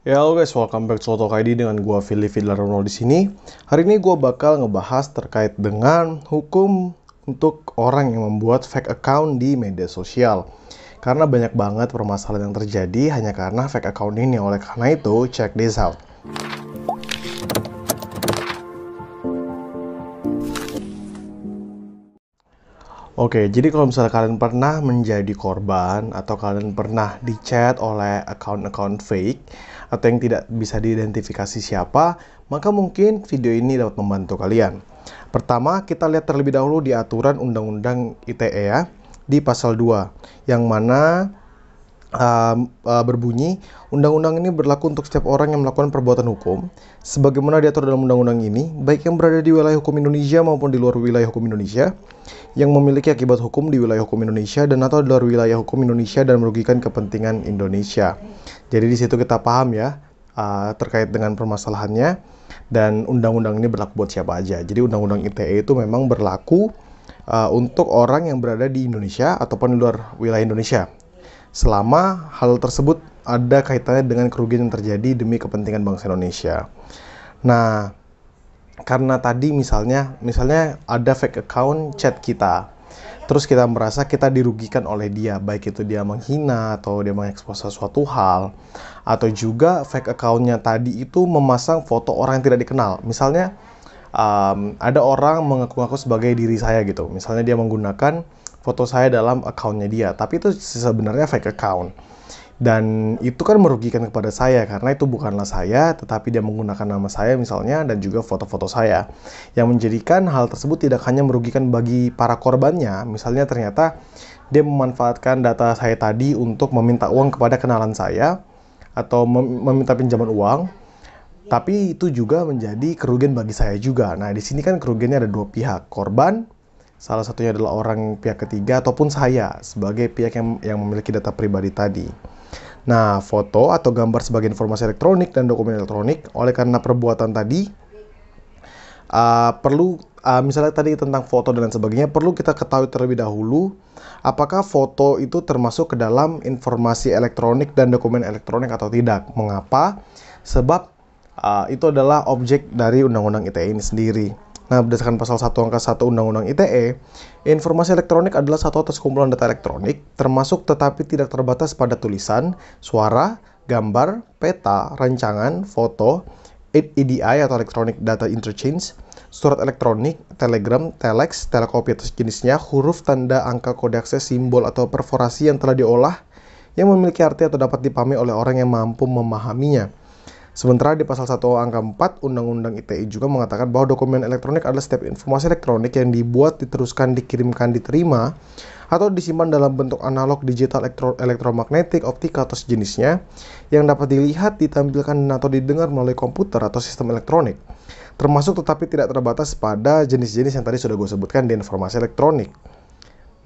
Ya halo guys, welcome back to Auto ID dengan gua Philip Fidlarono di sini. Hari ini gua bakal ngebahas terkait dengan hukum untuk orang yang membuat fake account di media sosial. Karena banyak banget permasalahan yang terjadi hanya karena fake account ini. Oleh karena itu, check this out. Oke, jadi kalau misalnya kalian pernah menjadi korban atau kalian pernah dicat oleh account-account fake, atau yang tidak bisa diidentifikasi siapa, maka mungkin video ini dapat membantu kalian. Pertama, kita lihat terlebih dahulu di aturan Undang-Undang ITE ya, di pasal 2, yang mana Uh, uh, berbunyi, undang-undang ini berlaku untuk setiap orang yang melakukan perbuatan hukum, sebagaimana diatur dalam undang-undang ini, baik yang berada di wilayah hukum Indonesia maupun di luar wilayah hukum Indonesia, yang memiliki akibat hukum di wilayah hukum Indonesia dan atau di luar wilayah hukum Indonesia dan merugikan kepentingan Indonesia. Jadi di situ kita paham ya uh, terkait dengan permasalahannya dan undang-undang ini berlaku buat siapa aja. Jadi undang-undang ITE itu memang berlaku uh, untuk orang yang berada di Indonesia ataupun di luar wilayah Indonesia selama hal tersebut ada kaitannya dengan kerugian yang terjadi demi kepentingan bangsa Indonesia. Nah, karena tadi misalnya misalnya ada fake account chat kita terus kita merasa kita dirugikan oleh dia baik itu dia menghina atau dia mengekspos sesuatu hal atau juga fake accountnya tadi itu memasang foto orang yang tidak dikenal misalnya um, ada orang mengaku-ngaku sebagai diri saya gitu misalnya dia menggunakan foto saya dalam accountnya dia tapi itu sebenarnya fake account dan itu kan merugikan kepada saya karena itu bukanlah saya tetapi dia menggunakan nama saya misalnya dan juga foto-foto saya yang menjadikan hal tersebut tidak hanya merugikan bagi para korbannya misalnya ternyata dia memanfaatkan data saya tadi untuk meminta uang kepada kenalan saya atau mem meminta pinjaman uang tapi itu juga menjadi kerugian bagi saya juga nah di sini kan kerugiannya ada dua pihak korban Salah satunya adalah orang pihak ketiga ataupun saya sebagai pihak yang, yang memiliki data pribadi tadi. Nah, foto atau gambar sebagai informasi elektronik dan dokumen elektronik oleh karena perbuatan tadi uh, perlu uh, misalnya tadi tentang foto dan lain sebagainya perlu kita ketahui terlebih dahulu apakah foto itu termasuk ke dalam informasi elektronik dan dokumen elektronik atau tidak. Mengapa? Sebab uh, itu adalah objek dari Undang-Undang ITE ini sendiri. Nah, berdasarkan pasal 1 angka 1 Undang-Undang ITE, informasi elektronik adalah satu atas kumpulan data elektronik, termasuk tetapi tidak terbatas pada tulisan, suara, gambar, peta, rancangan, foto, EDI atau Electronic Data Interchange, surat elektronik, telegram, telex, telekopi atau sejenisnya, huruf, tanda, angka, kode akses, simbol, atau perforasi yang telah diolah yang memiliki arti atau dapat dipahami oleh orang yang mampu memahaminya. Sementara di pasal 1 angka 4 Undang-Undang ITE juga mengatakan bahwa dokumen elektronik adalah setiap informasi elektronik yang dibuat, diteruskan, dikirimkan, diterima atau disimpan dalam bentuk analog, digital, elektro elektromagnetik, optik atau sejenisnya yang dapat dilihat, ditampilkan atau didengar melalui komputer atau sistem elektronik. Termasuk tetapi tidak terbatas pada jenis-jenis yang tadi sudah gue sebutkan di informasi elektronik.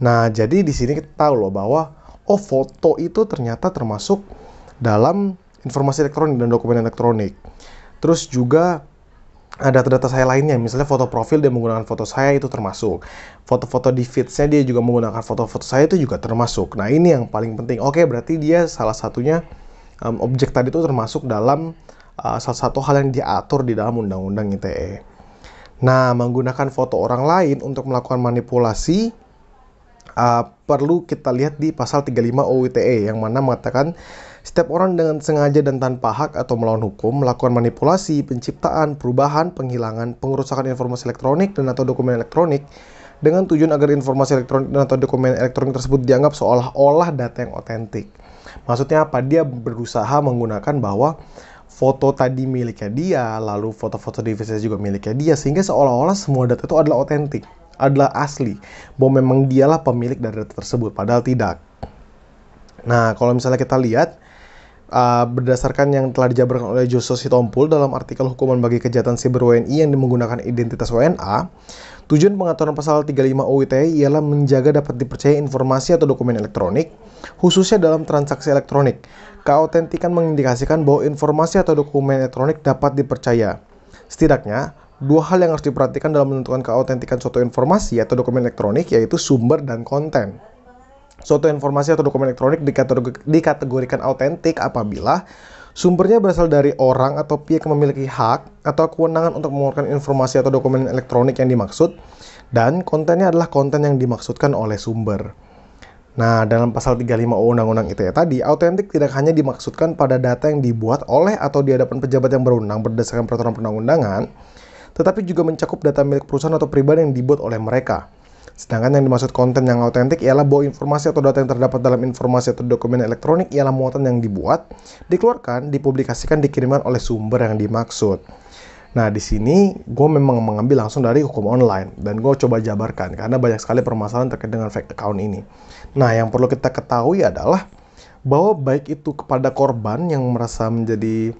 Nah, jadi di sini kita tahu loh bahwa oh foto itu ternyata termasuk dalam informasi elektronik dan dokumen elektronik. Terus juga ada data saya lainnya, misalnya foto profil dia menggunakan foto saya itu termasuk. Foto-foto di feed feedsnya dia juga menggunakan foto-foto saya itu juga termasuk. Nah ini yang paling penting. Oke, berarti dia salah satunya um, objek tadi itu termasuk dalam uh, salah satu hal yang diatur di dalam Undang-Undang ITE. Nah, menggunakan foto orang lain untuk melakukan manipulasi uh, perlu kita lihat di pasal 35 UU ITE yang mana mengatakan setiap orang dengan sengaja dan tanpa hak atau melawan hukum melakukan manipulasi, penciptaan, perubahan, penghilangan, pengerusakan informasi elektronik dan atau dokumen elektronik dengan tujuan agar informasi elektronik dan atau dokumen elektronik tersebut dianggap seolah-olah data yang otentik. Maksudnya apa? Dia berusaha menggunakan bahwa foto tadi miliknya dia, lalu foto-foto device juga miliknya dia, sehingga seolah-olah semua data itu adalah otentik, adalah asli, bahwa memang dialah pemilik dari data tersebut, padahal tidak. Nah, kalau misalnya kita lihat, uh, berdasarkan yang telah dijabarkan oleh Joso Sitompul dalam artikel hukuman bagi kejahatan siber WNI yang menggunakan identitas WNA, tujuan pengaturan pasal 35 UIT ialah menjaga dapat dipercaya informasi atau dokumen elektronik, khususnya dalam transaksi elektronik. Keautentikan mengindikasikan bahwa informasi atau dokumen elektronik dapat dipercaya. Setidaknya, dua hal yang harus diperhatikan dalam menentukan keautentikan suatu informasi atau dokumen elektronik yaitu sumber dan konten. Suatu informasi atau dokumen elektronik dikategorikan autentik apabila sumbernya berasal dari orang atau pihak yang memiliki hak atau kewenangan untuk mengeluarkan informasi atau dokumen elektronik yang dimaksud dan kontennya adalah konten yang dimaksudkan oleh sumber. Nah, dalam pasal 35 UU Undang-Undang ITE tadi, autentik tidak hanya dimaksudkan pada data yang dibuat oleh atau di hadapan pejabat yang berwenang berdasarkan peraturan perundang-undangan, tetapi juga mencakup data milik perusahaan atau pribadi yang dibuat oleh mereka. Sedangkan yang dimaksud konten yang autentik ialah bahwa informasi atau data yang terdapat dalam informasi atau dokumen elektronik ialah muatan yang dibuat, dikeluarkan, dipublikasikan, dikirimkan oleh sumber yang dimaksud. Nah, di sini gue memang mengambil langsung dari hukum online dan gue coba jabarkan karena banyak sekali permasalahan terkait dengan fake account ini. Nah, yang perlu kita ketahui adalah bahwa baik itu kepada korban yang merasa menjadi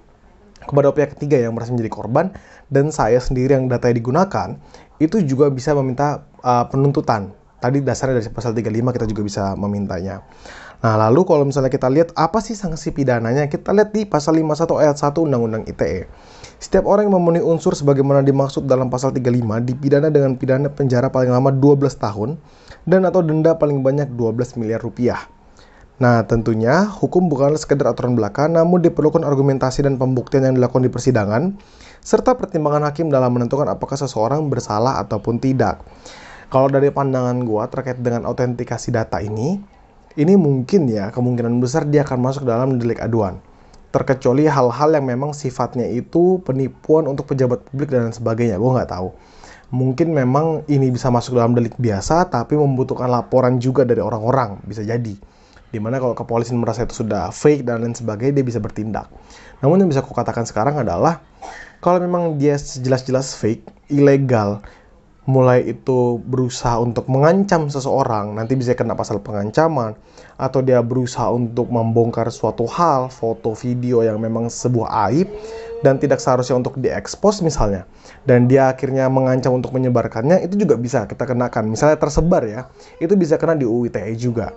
kepada pihak ketiga yang merasa menjadi korban dan saya sendiri yang data yang digunakan itu juga bisa meminta uh, penuntutan. Tadi dasarnya dari pasal 35 kita juga bisa memintanya. Nah, lalu kalau misalnya kita lihat apa sih sanksi pidananya? Kita lihat di pasal 51 ayat 1 Undang-Undang ITE. Setiap orang yang memenuhi unsur sebagaimana dimaksud dalam pasal 35 dipidana dengan pidana penjara paling lama 12 tahun dan atau denda paling banyak 12 miliar rupiah. Nah, tentunya hukum bukanlah sekedar aturan belaka, namun diperlukan argumentasi dan pembuktian yang dilakukan di persidangan, serta pertimbangan hakim dalam menentukan apakah seseorang bersalah ataupun tidak. Kalau dari pandangan gua terkait dengan autentikasi data ini, ini mungkin ya kemungkinan besar dia akan masuk dalam delik aduan. Terkecuali hal-hal yang memang sifatnya itu penipuan untuk pejabat publik dan sebagainya, gua nggak tahu mungkin memang ini bisa masuk dalam delik biasa tapi membutuhkan laporan juga dari orang-orang bisa jadi Dimana kalau kepolisian merasa itu sudah fake dan lain sebagainya, dia bisa bertindak. Namun yang bisa aku katakan sekarang adalah, kalau memang dia jelas-jelas fake, ilegal, mulai itu berusaha untuk mengancam seseorang, nanti bisa kena pasal pengancaman, atau dia berusaha untuk membongkar suatu hal, foto, video yang memang sebuah aib, dan tidak seharusnya untuk diekspos misalnya, dan dia akhirnya mengancam untuk menyebarkannya, itu juga bisa kita kenakan. Misalnya tersebar ya, itu bisa kena di UITE juga.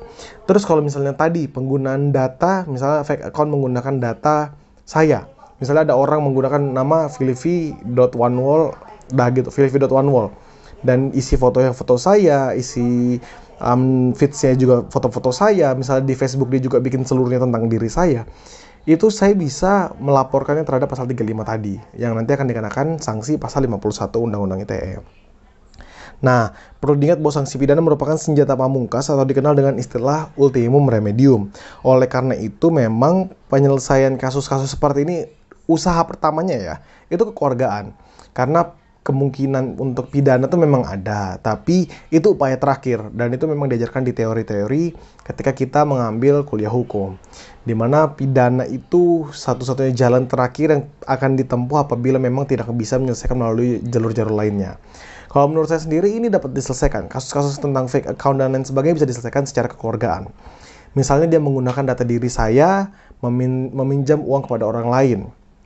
Terus kalau misalnya tadi penggunaan data, misalnya fake account menggunakan data saya, misalnya ada orang menggunakan nama filivi.onewall, dah gitu, filivi.onewall, dan isi foto yang foto saya isi um, feedsnya juga foto-foto saya misalnya di Facebook dia juga bikin seluruhnya tentang diri saya itu saya bisa melaporkannya terhadap pasal 35 tadi yang nanti akan dikenakan sanksi pasal 51 Undang-Undang ITE. E. Nah, perlu diingat bahwa sanksi pidana merupakan senjata pamungkas atau dikenal dengan istilah ultimum remedium. Oleh karena itu memang penyelesaian kasus-kasus seperti ini usaha pertamanya ya, itu kekeluargaan. Karena kemungkinan untuk pidana itu memang ada, tapi itu upaya terakhir dan itu memang diajarkan di teori-teori ketika kita mengambil kuliah hukum. Di mana pidana itu satu-satunya jalan terakhir yang akan ditempuh apabila memang tidak bisa menyelesaikan melalui jalur-jalur lainnya. Kalau menurut saya sendiri ini dapat diselesaikan. Kasus-kasus tentang fake account dan lain sebagainya bisa diselesaikan secara kekeluargaan. Misalnya dia menggunakan data diri saya memin meminjam uang kepada orang lain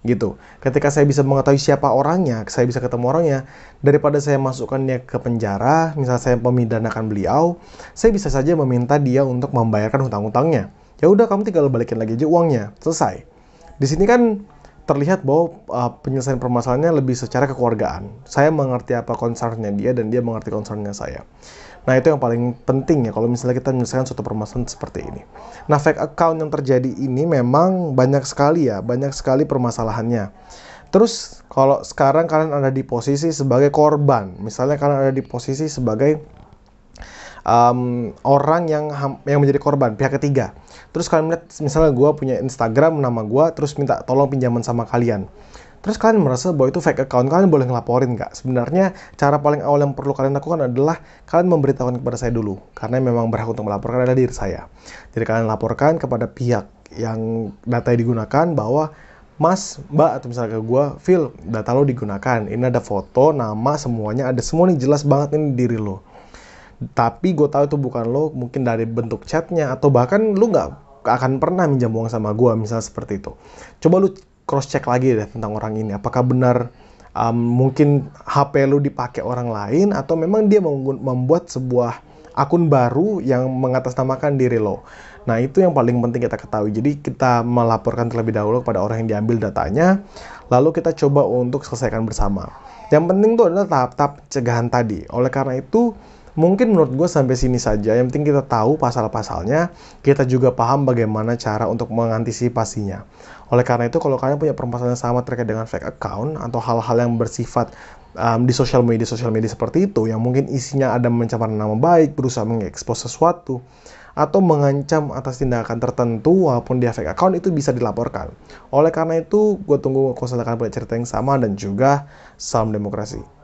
gitu. Ketika saya bisa mengetahui siapa orangnya, saya bisa ketemu orangnya, daripada saya masukkannya ke penjara, misal saya memidanakan beliau, saya bisa saja meminta dia untuk membayarkan hutang-hutangnya. Ya udah kamu tinggal balikin lagi aja uangnya, selesai. Di sini kan terlihat bahwa uh, penyelesaian permasalahannya lebih secara kekeluargaan. Saya mengerti apa concernnya dia dan dia mengerti concernnya saya. Nah itu yang paling penting ya kalau misalnya kita menyelesaikan suatu permasalahan seperti ini. Nah fake account yang terjadi ini memang banyak sekali ya, banyak sekali permasalahannya. Terus kalau sekarang kalian ada di posisi sebagai korban, misalnya kalian ada di posisi sebagai um, orang yang yang menjadi korban pihak ketiga. Terus kalian lihat misalnya gue punya Instagram nama gue, terus minta tolong pinjaman sama kalian Terus kalian merasa bahwa itu fake account, kalian boleh ngelaporin nggak? Sebenarnya cara paling awal yang perlu kalian lakukan adalah kalian memberitahukan kepada saya dulu, karena memang berhak untuk melaporkan ada diri saya. Jadi kalian laporkan kepada pihak yang data digunakan bahwa Mas, Mbak, atau misalnya ke gue, Phil, data lo digunakan. Ini ada foto, nama, semuanya ada semua nih jelas banget ini diri lo. Tapi gue tahu itu bukan lo, mungkin dari bentuk chatnya atau bahkan lo nggak akan pernah minjam uang sama gue misalnya seperti itu. Coba lu cross check lagi deh tentang orang ini apakah benar um, mungkin HP lu dipakai orang lain atau memang dia membuat sebuah akun baru yang mengatasnamakan diri lo. Nah, itu yang paling penting kita ketahui. Jadi, kita melaporkan terlebih dahulu kepada orang yang diambil datanya, lalu kita coba untuk selesaikan bersama. Yang penting tuh adalah tahap-tahap cegahan tadi. Oleh karena itu, mungkin menurut gue sampai sini saja. Yang penting kita tahu pasal-pasalnya, kita juga paham bagaimana cara untuk mengantisipasinya. Oleh karena itu, kalau kalian punya permasalahan yang sama terkait dengan fake account atau hal-hal yang bersifat um, di sosial media sosial media seperti itu, yang mungkin isinya ada mencemari nama baik, berusaha mengekspos sesuatu, atau mengancam atas tindakan tertentu walaupun dia fake account itu bisa dilaporkan. Oleh karena itu, gue tunggu konsultan kalian punya cerita yang sama dan juga salam demokrasi.